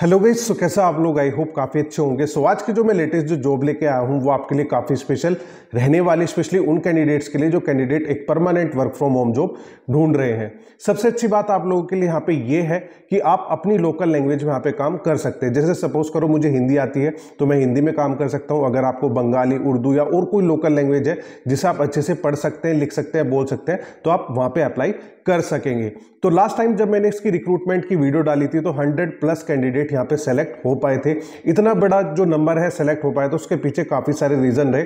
Hello ways so कैसा आप लोग आई होप काफ़ी अच्छे होंगे सो so, आज के जो मैं लेटेस्ट जो जॉब लेके आया हूँ वो आपके लिए काफ़ी स्पेशल रहने वाली स्पेशली उन कैंडिडेट्स के लिए जो कैंडिडेट एक permanent work from home job ढूंढ रहे हैं सबसे अच्छी बात आप लोगों के लिए यहाँ पे ये है कि आप अपनी लोकल लैंग्वेज में यहाँ पे काम कर सकते हैं जैसे सपोज करो मुझे हिंदी आती है तो मैं हिंदी में काम कर सकता हूँ अगर आपको बंगाली उर्दू या और कोई लोकल लैंग्वेज है जिसे आप अच्छे से पढ़ सकते हैं लिख सकते हैं बोल सकते हैं तो आप वहाँ पर अप्लाई कर सकेंगे तो लास्ट टाइम जब मैंने इसकी रिक्रूटमेंट की वीडियो डाली थी तो 100 प्लस कैंडिडेट यहाँ पे सेलेक्ट हो पाए थे इतना बड़ा जो नंबर है सेलेक्ट हो पाया तो उसके पीछे काफ़ी सारे रीज़न रहे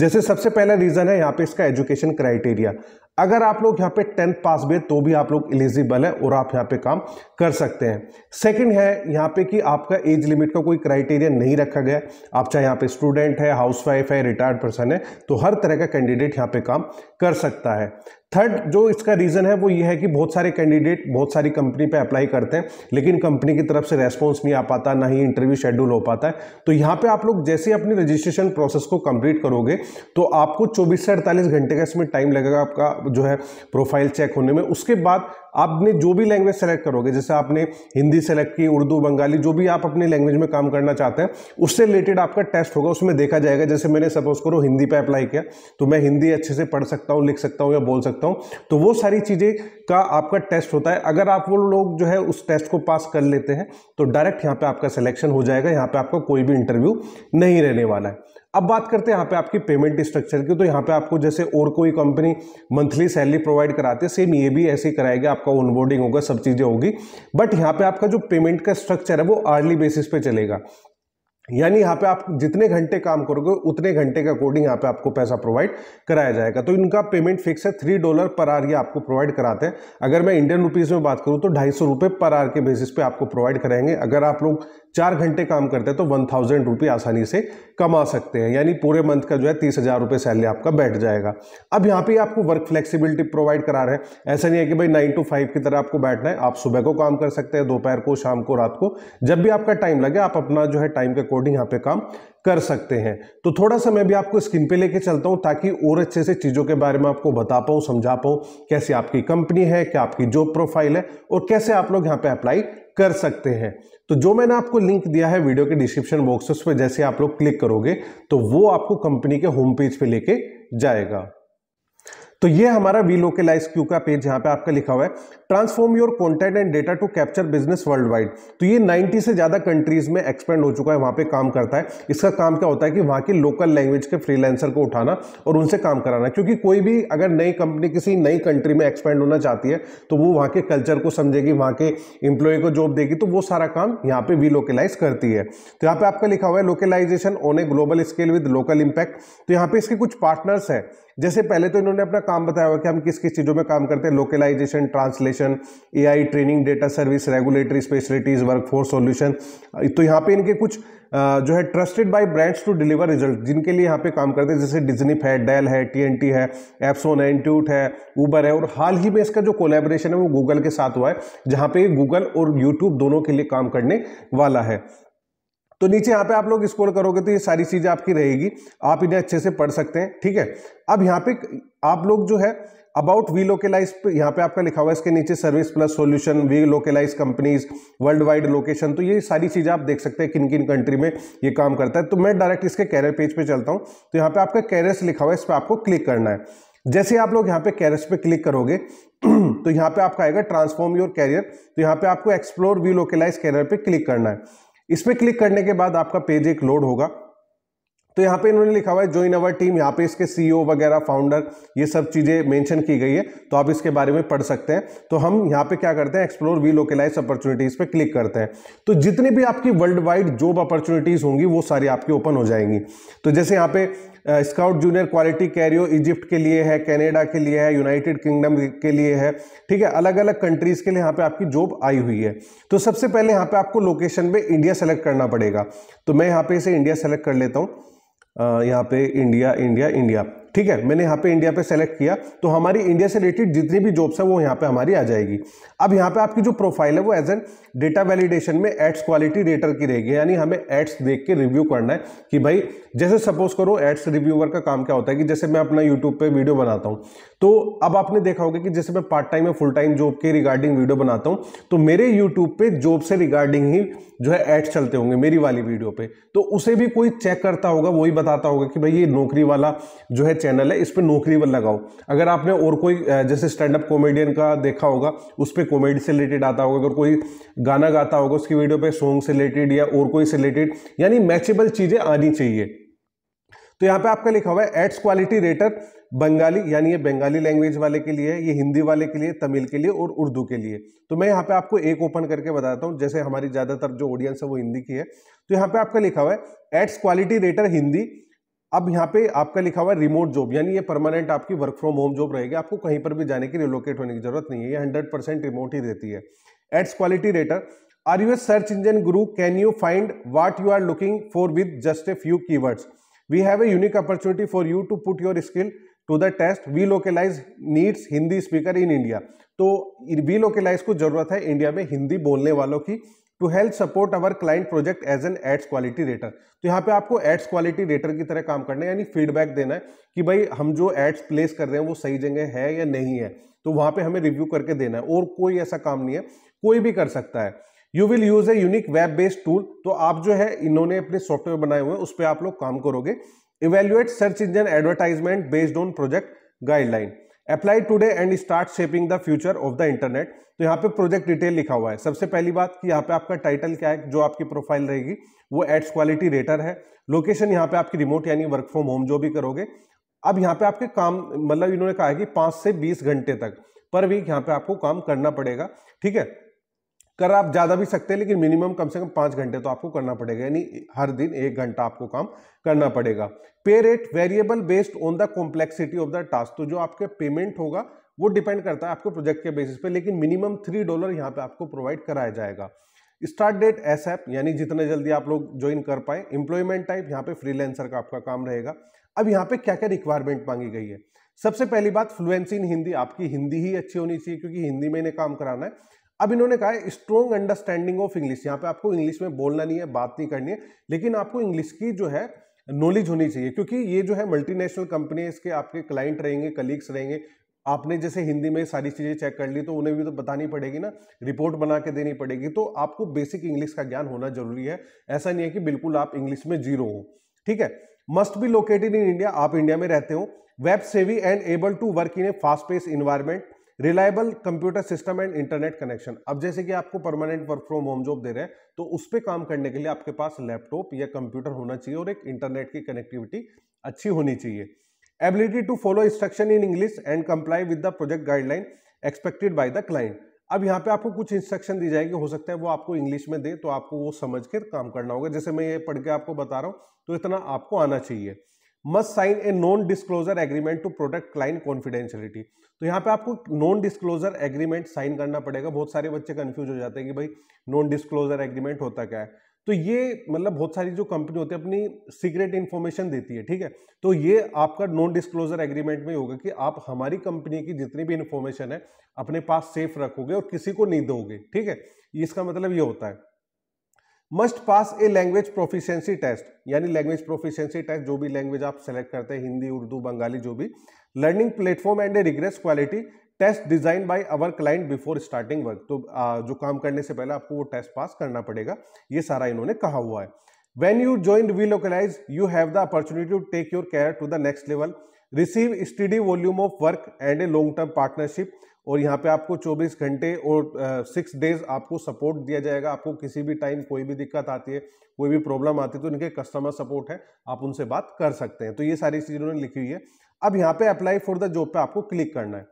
जैसे सबसे पहला रीज़न है यहाँ पे इसका एजुकेशन क्राइटेरिया अगर आप लोग यहाँ पे टेंथ पास भी है तो भी आप लोग एलिजिबल है और आप यहाँ पे काम कर सकते हैं सेकंड है यहाँ पे कि आपका एज लिमिट का कोई क्राइटेरिया नहीं रखा गया आप चाहे यहाँ पे स्टूडेंट है हाउसवाइफ है रिटायर्ड पर्सन है तो हर तरह का कैंडिडेट यहाँ पे काम कर सकता है थर्ड जो इसका रीज़न है वो ये है कि बहुत सारे कैंडिडेट बहुत सारी कंपनी पर अप्लाई करते हैं लेकिन कंपनी की तरफ से रेस्पॉन्स नहीं आ पाता ना ही इंटरव्यू शेड्यूल हो पाता है तो यहाँ पर आप लोग जैसे अपनी रजिस्ट्रेशन प्रोसेस को कंप्लीट करोगे तो आपको चौबीस से अड़तालीस घंटे का इसमें टाइम लगेगा आपका जो है प्रोफाइल चेक होने में उसके बाद आपने जो भी लैंग्वेज सेलेक्ट करोगे जैसे आपने हिंदी सेलेक्ट की उर्दू बंगाली जो भी आप अपनी लैंग्वेज में काम करना चाहते हैं उससे रिलेटेड आपका टेस्ट होगा उसमें देखा जाएगा जैसे मैंने सपोज करो हिंदी पे अप्लाई किया तो मैं हिंदी अच्छे से पढ़ सकता हूँ लिख सकता हूँ या बोल सकता हूँ तो वो सारी चीज़ें का आपका टेस्ट होता है अगर आप वो लोग जो है उस टेस्ट को पास कर लेते हैं तो डायरेक्ट यहाँ पर आपका सिलेक्शन हो जाएगा यहाँ पर आपका कोई भी इंटरव्यू नहीं रहने वाला है अब बात करते हैं यहाँ पे आपकी पेमेंट स्ट्रक्चर की तो यहाँ पे आपको जैसे और कोई कंपनी मंथली सैलरी प्रोवाइड कराती है सेम ये भी ऐसे ही कराएगा आपका ऑनबोर्डिंग होगा सब चीज़ें होगी बट यहाँ पे आपका जो पेमेंट का स्ट्रक्चर है वो आर्ली बेसिस पे चलेगा यानी यहाँ पे आप जितने घंटे काम करोगे उतने घंटे का अकॉर्डिंग यहाँ पे आपको पैसा प्रोवाइड कराया जाएगा तो इनका पेमेंट फिक्स है थ्री डॉलर पर आर ये आपको प्रोवाइड कराते हैं अगर मैं इंडियन रुपीज़ में बात करूँ तो ढाई सौ रुपये पर आर के बेसिस पे आपको प्रोवाइड कराएंगे अगर आप लोग चार घंटे काम करते हैं तो वन थाउजेंड रुपी आसानी से कमा सकते हैं यानी पूरे मंथ का जो है तीस हज़ार रुपये सैलरी आपका बैठ जाएगा अब यहाँ पे आपको वर्क फ्लेक्सिबिलिटी प्रोवाइड करा रहे हैं ऐसा नहीं है कि भाई नाइन टू फाइव की तरह आपको बैठना है आप सुबह को काम कर सकते हैं दोपहर को शाम को रात को जब भी आपका टाइम लगे आप अपना जो है टाइम के अकॉर्डिंग यहाँ पे काम कर सकते हैं तो थोड़ा सा मैं भी आपको स्किन पे लेके चलता हूँ ताकि और अच्छे से चीज़ों के बारे में आपको बता पाऊँ समझा पाऊँ कैसी आपकी कंपनी है क्या आपकी जॉब प्रोफाइल है और कैसे आप लोग यहाँ पे अप्लाई कर सकते हैं तो जो मैंने आपको लिंक दिया है वीडियो के डिस्क्रिप्शन बॉक्स उस पर जैसे आप लोग क्लिक करोगे तो वो आपको कंपनी के होम पेज पे लेके जाएगा तो ये हमारा वी लोकलाइज क्यू का पेज यहाँ पे आपका लिखा हुआ है transform your content and data to capture business worldwide तो ये 90 से ज़्यादा कंट्रीज में एक्सपेंड हो चुका है वहाँ पे काम करता है इसका काम क्या होता है कि वहाँ की लोकल लैंग्वेज के फ्रीलैंसर को उठाना और उनसे काम कराना क्योंकि कोई भी अगर नई कंपनी किसी नई कंट्री में एक्सपेंड होना चाहती है तो वो वहाँ के कल्चर को समझेगी वहाँ के इंप्लॉय को जॉब देगी तो वो सारा काम यहाँ पे वी लोकलाइज करती है तो यहाँ पे आपका लिखा हुआ है localisation on a global scale with local impact तो यहाँ पे इसके कुछ पार्टनर्स हैं जैसे पहले तो इन्होंने अपना काम बताया हुआ कि हम किस किस चीज़ों में काम करते हैं localisation translation AI training data service regulatory specialities workforce solution तो यहाँ पे इनके कुछ जो है trusted by brands to deliver result जिनके लिए यहाँ पे काम करते हैं जैसे डिजनीप है डेल है टी है एप्सोन है इंट्यूट है ऊबर है और हाल ही में इसका जो कोलेबरेशन है वो गूगल के साथ हुआ है जहाँ पे गूगल और यूट्यूब दोनों के लिए काम करने वाला है तो नीचे यहाँ पे आप लोग स्कोर करोगे तो ये सारी चीज़ें आपकी रहेगी आप इन्हें अच्छे से पढ़ सकते हैं ठीक है अब यहाँ पे आप लोग जो है अबाउट वी लोकेलाइज यहाँ पे आपका लिखा हुआ है इसके नीचे service plus solution Welocalize companies worldwide location तो ये सारी चीज़ें आप देख सकते हैं किन किन कंट्री में ये काम करता है तो मैं डायरेक्ट इसके कैरियर पेज पे चलता हूँ तो यहाँ पे आपका कैरियर लिखा हुआ है इस पर आपको क्लिक करना है जैसे आप लोग यहाँ पे कैरियर पे क्लिक करोगे तो यहाँ पे आपका आएगा ट्रांसफॉर्म योर कैरियर तो यहाँ पे आपको एक्सप्लोर वी लोकेलाइज कैरियर पे क्लिक करना है इस पर क्लिक करने के बाद आपका पेज एक लोड होगा तो यहाँ पे इन्होंने लिखा हुआ है ज्वाइन अवर टीम यहाँ पे इसके सीईओ e वगैरह फाउंडर ये सब चीज़ें मेंशन की गई है तो आप इसके बारे में पढ़ सकते हैं तो हम यहाँ पे क्या करते हैं एक्सप्लोर वी लोकलाइज अपॉर्चुनिटीज़ पे क्लिक करते हैं तो जितनी भी आपकी वर्ल्ड वाइड जॉब अपॉर्चुनिटीज़ होंगी वो सारी आपकी ओपन हो जाएंगी तो जैसे यहाँ पे scout junior quality Cairo Egypt के लिए है कनाडा के लिए है यूनाइटेड किंगडम के लिए है ठीक है अलग अलग कंट्रीज़ के लिए यहाँ पे आपकी जॉब आई हुई है तो सबसे पहले यहाँ पे आपको लोकेशन पे इंडिया सेलेक्ट करना पड़ेगा तो मैं यहाँ पे इसे इंडिया सेलेक्ट कर लेता हूँ यहाँ पे इंडिया इंडिया इंडिया ठीक है मैंने यहाँ पे इंडिया पे सेलेक्ट किया तो हमारी इंडिया से रिलेटेड जितनी भी जॉब्स हैं वो यहाँ पे हमारी आ जाएगी अब यहाँ पे आपकी जो प्रोफाइल है वो एज एन डेटा वैलिडेशन में एड्स क्वालिटी रेटर की रहेगी यानी हमें एड्स देख के रिव्यू करना है कि भाई जैसे सपोज करो एड्स रिव्यूअर का काम क्या होता है कि जैसे मैं अपना यूट्यूब पर वीडियो बनाता हूँ तो अब आपने देखा होगा कि जैसे मैं पार्ट टाइम या फुल टाइम जॉब के रिगार्डिंग वीडियो बनाता हूँ तो मेरे यूट्यूब पर जॉब से रिगार्डिंग ही जो है एड्स चलते होंगे मेरी वाली वीडियो पर तो उसे भी कोई चेक करता होगा वही बताता होगा कि भाई ये नौकरी वाला जो है चैनल है इस पर नौकरी पर लगाओ अगर आपने और कोई जैसे स्टैंड अप कॉमेडियन का देखा होगा उस पर कॉमेडी से रिलेटेड आता होगा अगर कोई गाना गाता होगा उसकी वीडियो पे सॉन्ग से रिलेटेड या और कोई से रिलेटेड यानी मैचेबल चीज़ें आनी चाहिए तो यहाँ पे आपका लिखा हुआ है एड्स क्वालिटी रेटर बंगाली यानी ये बंगाली लैंग्वेज वाले के लिए है ये हिंदी वाले के लिए तमिल के लिए और उर्दू के लिए तो मैं यहाँ पे आपको एक ओपन करके बताता हूँ जैसे हमारी ज़्यादातर जो ऑडियंस है वो हिंदी की है तो यहाँ पे आपका लिखा हुआ है एड्स क्वालिटी रेटर हिंदी अब यहाँ पे आपका लिखा हुआ है रिमोट जॉब यानी ये परमानेंट आपकी वर्क फ्रॉम होम जॉब रहेगी आपको कहीं पर भी जाने की रिलोकेट होने की जरूरत नहीं है ये हंड्रेड परसेंट रिमोट ही देती है ads quality rater are you a search engine guru can you find what you are looking for with just a few words we have a unique opportunity for you to put your skill to the test Welocalize needs Hindi speaker in India तो Welocalize को जरूरत है India में हिंदी बोलने वालों की to help support our client project as an ads quality rater तो यहाँ पे आपको एड्स क्वालिटी रेटर की तरह काम करना है यानी फीडबैक देना है कि भाई हम जो एड्स प्लेस कर रहे हैं वो सही जगह है या नहीं है तो वहां पे हमें रिव्यू करके देना है और कोई ऐसा काम नहीं है कोई भी कर सकता है you will use a unique web based tool तो आप जो है इन्होंने अपने सॉफ्टवेयर बनाए हुए हैं उस पर आप लोग काम करोगे evaluate search engine advertisement based on project guideline apply today and start shaping the future of the internet तो यहाँ पे प्रोजेक्ट डिटेल लिखा हुआ है सबसे पहली बात कि यहाँ पे आपका टाइटल क्या है जो आपकी प्रोफाइल रहेगी वो एड्स क्वालिटी रेटर है लोकेशन यहाँ पे आपकी रिमोट यानी वर्क फ्रॉम होम जो भी करोगे अब यहाँ पे आपके काम मतलब इन्होंने कहा है कि पाँच से बीस घंटे तक पर वीक यहाँ पे आपको काम करना पड़ेगा ठीक है कर आप ज़्यादा भी सकते हैं लेकिन मिनिमम कम से कम पांच घंटे तो आपको करना पड़ेगा यानी हर दिन एक घंटा आपको काम करना पड़ेगा pay rate variable based on the complexity of the task तो जो आपके पेमेंट होगा वो डिपेंड करता है आपके प्रोजेक्ट के बेसिस पे लेकिन मिनिमम थ्री डॉलर यहाँ पे आपको प्रोवाइड कराया जाएगा स्टार्ट डेट एस यानी जितने जल्दी आप लोग ज्वाइन कर पाए इंप्लॉयमेंट टाइप यहाँ पे फ्रीलैंसर का आपका काम रहेगा अब यहाँ पे क्या क्या रिक्वायरमेंट मांगी गई है सबसे पहली बात फ्लुएंसी इन हिंदी आपकी हिंदी ही अच्छी होनी चाहिए क्योंकि हिंदी में इन्हें काम कराना है अब इन्होंने कहा है स्ट्रॉन्ग अंडरस्टैंडिंग ऑफ इंग्लिश यहाँ पे आपको इंग्लिश में बोलना नहीं है बात नहीं करनी है लेकिन आपको इंग्लिश की जो है नॉलेज होनी चाहिए क्योंकि ये जो है मल्टीनेशनल कंपनी है इसके आपके क्लाइंट रहेंगे कलीग्स रहेंगे आपने जैसे हिंदी में सारी चीज़ें चेक कर ली तो उन्हें भी तो बतानी पड़ेगी ना रिपोर्ट बना के देनी पड़ेगी तो आपको बेसिक इंग्लिश का ज्ञान होना जरूरी है ऐसा नहीं है कि बिल्कुल आप इंग्लिश में जीरो हो ठीक है must be located in India आप इंडिया में रहते हो web savvy and able to work in a fast pace environment reliable computer system and internet connection अब जैसे कि आपको permanent work from home job दे रहे हैं तो उस पर काम करने के लिए आपके पास लैपटॉप या कंप्यूटर होना चाहिए और एक इंटरनेट की कनेक्टिविटी अच्छी होनी चाहिए ability to follow instruction in English and comply with the project guideline expected by the client अब यहाँ पे आपको कुछ इंस्ट्रक्शन दी जाएगी हो सकता है वो आपको इंग्लिश में दे तो आपको वो समझ कर काम करना होगा जैसे मैं ये पढ़ के आपको बता रहा हूँ तो इतना आपको आना चाहिए must sign a non disclosure agreement to protect client confidentiality तो यहाँ पे आपको नॉन डिस्क्लोजर एग्रीमेंट साइन करना पड़ेगा बहुत सारे बच्चे कन्फ्यूज हो जाते हैं कि भाई नॉन डिस्क्लोजर एग्रीमेंट होता क्या है तो ये मतलब बहुत सारी जो कंपनी होती है अपनी सीक्रेट इन्फॉर्मेशन देती है ठीक है तो ये आपका नॉन डिस्क्लोजर एग्रीमेंट में होगा कि आप हमारी कंपनी की जितनी भी इन्फॉर्मेशन है अपने पास सेफ रखोगे और किसी को नहीं दोगे ठीक है इसका मतलब ये होता है must pass a language proficiency test यानी लैंग्वेज प्रोफिशेंसी टेस्ट जो भी लैंग्वेज आप सेलेक्ट करते हैं हिंदी उर्दू बंगाली जो भी learning platform and a rigorous quality test design by our client before starting work तो आ, जो काम करने से पहले आपको वो टेस्ट पास करना पड़ेगा ये सारा इन्होंने कहा हुआ है when you join Welocalize you have the opportunity to take your career to the next level receive steady volume of work and a long term partnership और यहाँ पे आपको 24 घंटे और सिक्स डेज आपको सपोर्ट दिया जाएगा आपको किसी भी टाइम कोई भी दिक्कत आती है कोई भी प्रॉब्लम आती है तो इनके कस्टमर सपोर्ट है आप उनसे बात कर सकते हैं तो ये सारी चीज़ उन्होंने लिखी हुई है अब यहाँ पे अप्लाई फॉर द जॉब पे आपको क्लिक करना है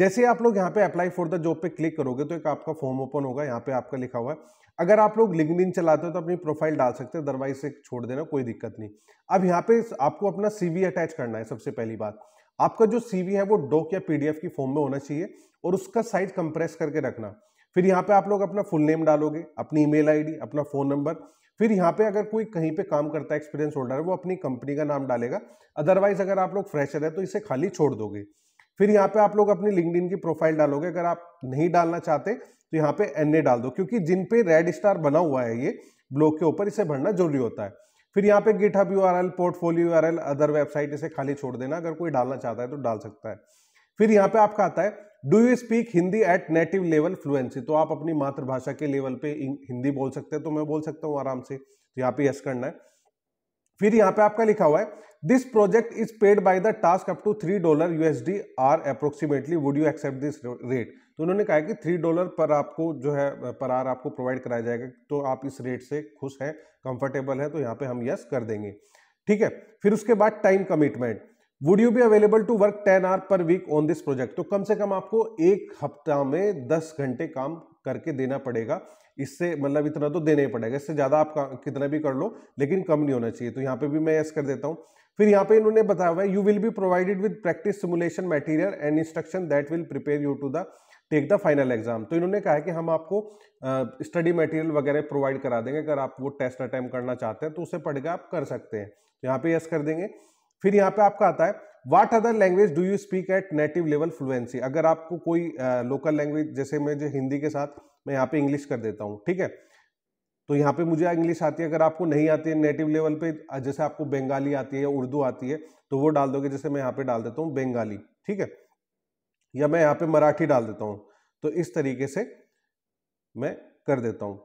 जैसे आप लोग यहाँ पे अप्लाई फॉर द जॉब पे क्लिक करोगे तो एक आपका फॉर्म ओपन होगा यहाँ पे आपका लिखा हुआ है अगर आप लोग लिंकड चलाते हो तो अपनी प्रोफाइल डाल सकते हैं अदरवाइज से छोड़ देना कोई दिक्कत नहीं अब यहाँ पे आपको अपना सीवी अटैच करना है सबसे पहली बात आपका जो सीवी है वो डॉक या पीडीएफ की फॉर्म में होना चाहिए और उसका साइज कंप्रेस करके रखना फिर यहाँ पे आप लोग अपना फुल नेम डालोगे अपनी ईमेल आईडी अपना फ़ोन नंबर फिर यहाँ पे अगर कोई कहीं पे काम करता है एक्सपीरियंस होल्डर है वो अपनी कंपनी का नाम डालेगा अदरवाइज अगर आप लोग फ्रेशर है तो इसे खाली छोड़ दोगे फिर यहाँ पे आप लोग अपनी लिंकड की प्रोफाइल डालोगे अगर आप नहीं डालना चाहते तो यहाँ पे एन डाल दो क्योंकि जिन पे रेड स्टार बना हुआ है ये ब्लॉक के ऊपर इसे भरना जरूरी होता है फिर यहाँ पे URL portfolio URL other website इसे खाली छोड़ देना अगर कोई डालना चाहता है तो डाल सकता है फिर यहाँ पे आपका आता है do you speak Hindi at native level fluency तो आप अपनी मातृभाषा के लेवल पे हिंदी बोल सकते हैं तो मैं बोल सकता हूँ आराम से तो यहाँ पे यस करना है फिर यहाँ पे आपका लिखा हुआ है this project is paid by the task up to three dollar USD or approximately would you accept this rate तो उन्होंने कहा कि थ्री डॉलर पर आपको जो है पर आर आपको प्रोवाइड कराया जाएगा तो आप इस रेट से खुश हैं कंफर्टेबल है तो यहाँ पे हम यस कर देंगे ठीक है फिर उसके बाद time commitment would you be available to work ten hour per week on this project तो कम से कम आपको एक हफ्ता में दस घंटे काम करके देना पड़ेगा इससे मतलब इतना तो देना ही पड़ेगा इससे ज़्यादा आप कितना भी कर लो लेकिन कम नहीं होना चाहिए तो यहाँ पे भी मैं यस कर देता हूँ फिर यहाँ पे इन्होंने बताया हुआ है you will be provided with practice simulation material and instruction that will prepare you to the take the final exam तो इन्होंने कहा है कि हम आपको स्टडी मटेरियल वगैरह प्रोवाइड करा देंगे अगर आप वो टेस्ट अटैम्प्ट करना चाहते हैं तो उसे पढ़ के आप कर सकते हैं तो यहाँ पे यस कर देंगे फिर यहाँ पे आपका आता है what other language do you speak at native level fluency अगर आपको कोई लोकल लैंग्वेज जैसे मैं जो हिंदी के साथ मैं यहाँ पे इंग्लिश कर देता हूँ ठीक है तो यहाँ पे मुझे इंग्लिश आती है अगर आपको नहीं आती है नेटिव लेवल पे जैसे आपको बंगाली आती है या उर्दू आती है तो वो डाल दोगे जैसे मैं यहाँ पे डाल देता हूँ बंगाली ठीक है या मैं यहाँ पे मराठी डाल देता हूँ तो इस तरीके से मैं कर देता हूँ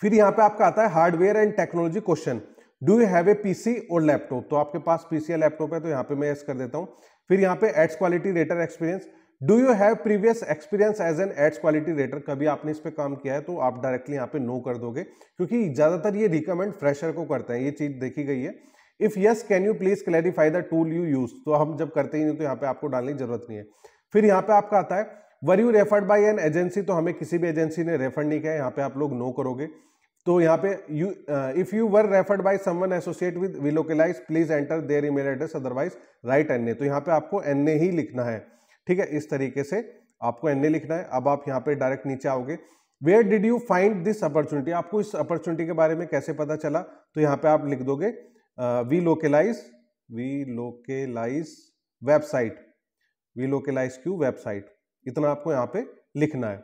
फिर यहाँ पे आपका आता है hardware and technology question do you have a PC और लैपटॉप तो आपके पास पीसी या लैपटॉप है तो यहाँ पे मैं यस कर देता हूँ फिर यहाँ पे ads quality rater experience do you have previous experience as an ads quality rater कभी आपने इस पर काम किया है तो आप डायरेक्टली यहाँ पे नो कर दोगे क्योंकि ज़्यादातर ये रिकमेंड फ्रेशर को करते हैं ये चीज़ देखी गई है if yes can you please clarify the tool you use तो हम जब करते ही नहीं तो यहाँ पे आपको डालने की जरूरत नहीं है फिर यहाँ पे आपका आता है were you referred by an agency तो हमें किसी भी एजेंसी ने रेफर नहीं किया यहाँ पे आप लोग नो करोगे तो यहाँ पे you if you were referred by someone associate with Welocalize please enter their email address otherwise write N A तो यहाँ पे आपको एन ए ही लिखना है ठीक है इस तरीके से आपको एन ए लिखना है अब आप यहाँ पे डायरेक्ट नीचे आओगे where did you find this opportunity आपको इस अपॉर्चुनिटी के बारे में कैसे पता चला तो यहाँ पे आप लिख दोगे uh, we localize we localize website we localize क्यू website इतना आपको यहाँ पे लिखना है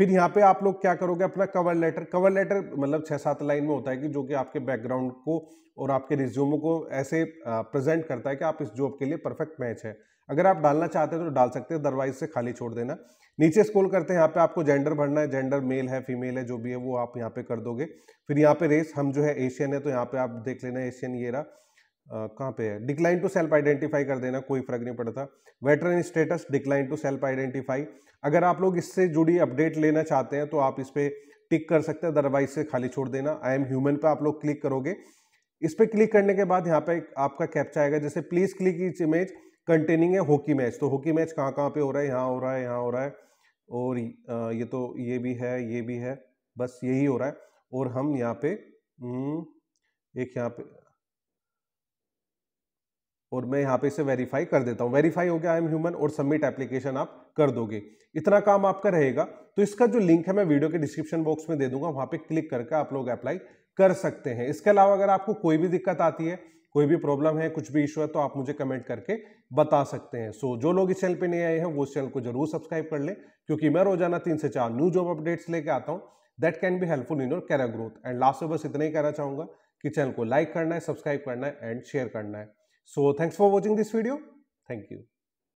फिर यहाँ पे आप लोग क्या करोगे अपना कवर लेटर कवर लेटर मतलब छः सात लाइन में होता है कि जो कि आपके बैकग्राउंड को और आपके रिज्यूमो को ऐसे प्रेजेंट करता है कि आप इस जॉब के लिए परफेक्ट मैच है अगर आप डालना चाहते हैं तो डाल सकते हैं अदरवाइज से खाली छोड़ देना नीचे स्कोल करते हैं यहाँ पे आपको जेंडर भरना है जेंडर मेल है फीमेल है जो भी है वो आप यहाँ पे कर दोगे फिर यहाँ पे रेस हम जो है एशियन है तो यहाँ पे आप देख लेना एशियन ये रहा कहाँ पे है डिक्लाइन टू सेल्फ आइडेंटिफाई कर देना कोई फर्क नहीं पड़ता veteran status decline to self identify अगर आप लोग इससे जुड़ी अपडेट लेना चाहते हैं तो आप इस पर टिक कर सकते हैं अदरवाइज से खाली छोड़ देना आई एम ह्यूमन पर आप लोग क्लिक करोगे इस पर क्लिक करने के बाद यहाँ पे आपका कैप्चा आएगा जैसे please click each image containing है हॉकी मैच तो हॉकी मैच कहाँ कहाँ पे हो रहा है यहाँ हो रहा है यहाँ हो रहा है और ये तो ये भी है ये भी है बस यही हो रहा है और हम यहाँ पे हम्म, एक यहाँ पे और मैं यहाँ पे इसे वेरीफाई कर देता हूँ वेरीफाई हो गया आई एम ह्यूमन और सबमिट एप्लीकेशन आप कर दोगे इतना काम आपका रहेगा तो इसका जो लिंक है मैं वीडियो के डिस्क्रिप्शन बॉक्स में दे दूंगा वहाँ पे क्लिक करके आप लोग अप्लाई कर सकते हैं इसके अलावा अगर आपको कोई भी दिक्कत आती है कोई भी प्रॉब्लम है कुछ भी इशू है तो आप मुझे कमेंट करके बता सकते हैं सो जो लोग इस चैनल पर नए आए हैं वो इस चैनल को जरूर सब्सक्राइब कर लें क्योंकि मैं रोजाना तीन से चार न्यू जॉब अपडेट्स लेके आता हूँ that can be helpful in your career growth and last में बस इतना ही कहना चाहूँगा कि चैनल को लाइक करना है सब्सक्राइब करना है एंड शेयर करना है So thanks for watching this video. Thank you.